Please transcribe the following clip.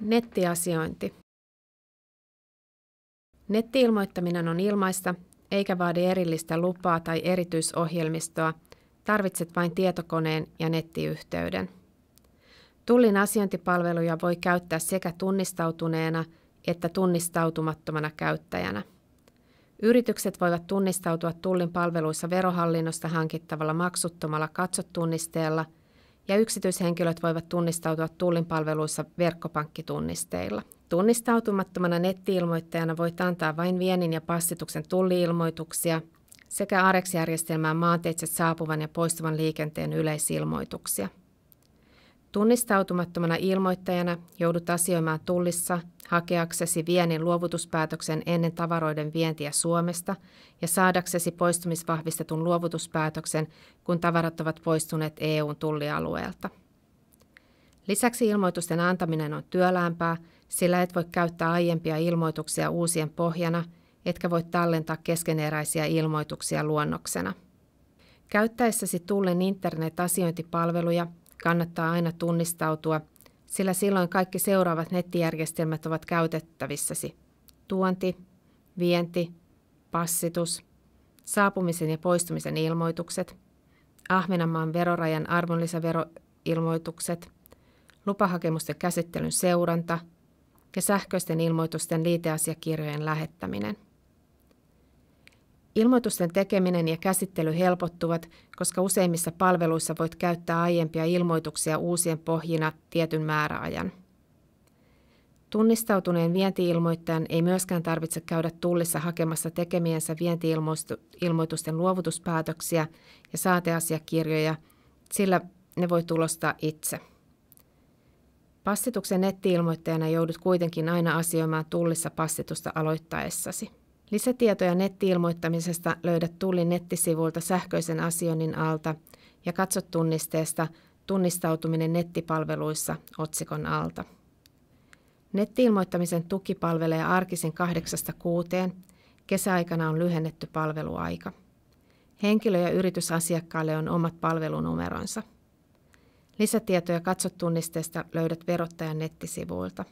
Nettiasiointi. Nettiilmoittaminen on ilmaista, eikä vaadi erillistä lupaa tai erityisohjelmistoa. Tarvitset vain tietokoneen ja nettiyhteyden. Tullin asiointipalveluja voi käyttää sekä tunnistautuneena että tunnistautumattomana käyttäjänä. Yritykset voivat tunnistautua Tullin palveluissa verohallinnosta hankittavalla maksuttomalla katsotunnisteella – ja yksityishenkilöt voivat tunnistautua Tullin palveluissa verkkopankkitunnisteilla. Tunnistautumattomana nettiilmoittajana voit antaa vain vienin ja passituksen tulliilmoituksia sekä AREX-järjestelmään maanteitse saapuvan ja poistuvan liikenteen yleisilmoituksia. Tunnistautumattomana ilmoittajana joudut asioimaan tullissa hakeaksesi viennin luovutuspäätöksen ennen tavaroiden vientiä Suomesta ja saadaksesi poistumisvahvistetun luovutuspäätöksen, kun tavarat ovat poistuneet EUn tullialueelta. Lisäksi ilmoitusten antaminen on työläämpää, sillä et voi käyttää aiempia ilmoituksia uusien pohjana, etkä voi tallentaa keskeneräisiä ilmoituksia luonnoksena. Käyttäessäsi Tullen internet-asiointipalveluja – kannattaa aina tunnistautua, sillä silloin kaikki seuraavat nettijärjestelmät ovat käytettävissäsi. Tuonti, vienti, passitus, saapumisen ja poistumisen ilmoitukset, Ahvenanmaan verorajan arvonlisäveroilmoitukset, lupahakemusten käsittelyn seuranta ja sähköisten ilmoitusten liiteasiakirjojen lähettäminen. Ilmoitusten tekeminen ja käsittely helpottuvat, koska useimmissa palveluissa voit käyttää aiempia ilmoituksia uusien pohjina tietyn määräajan. Tunnistautuneen vientiilmoittajan ei myöskään tarvitse käydä tullissa hakemassa tekemiensä vientiilmoitusten luovutuspäätöksiä ja saateasiakirjoja, sillä ne voi tulostaa itse. Passituksen nettiilmoittajana joudut kuitenkin aina asioimaan tullissa passitusta aloittaessasi. Lisätietoja netti-ilmoittamisesta löydät Tullin nettisivuilta sähköisen asioinnin alta ja katso tunnisteesta Tunnistautuminen nettipalveluissa otsikon alta. Nettiilmoittamisen tuki palvelee arkisin kahdeksasta kuuteen. Kesäaikana on lyhennetty palveluaika. Henkilö- ja yritysasiakkaalle on omat palvelunumeronsa. Lisätietoja katso tunnisteesta löydät verottajan nettisivuilta.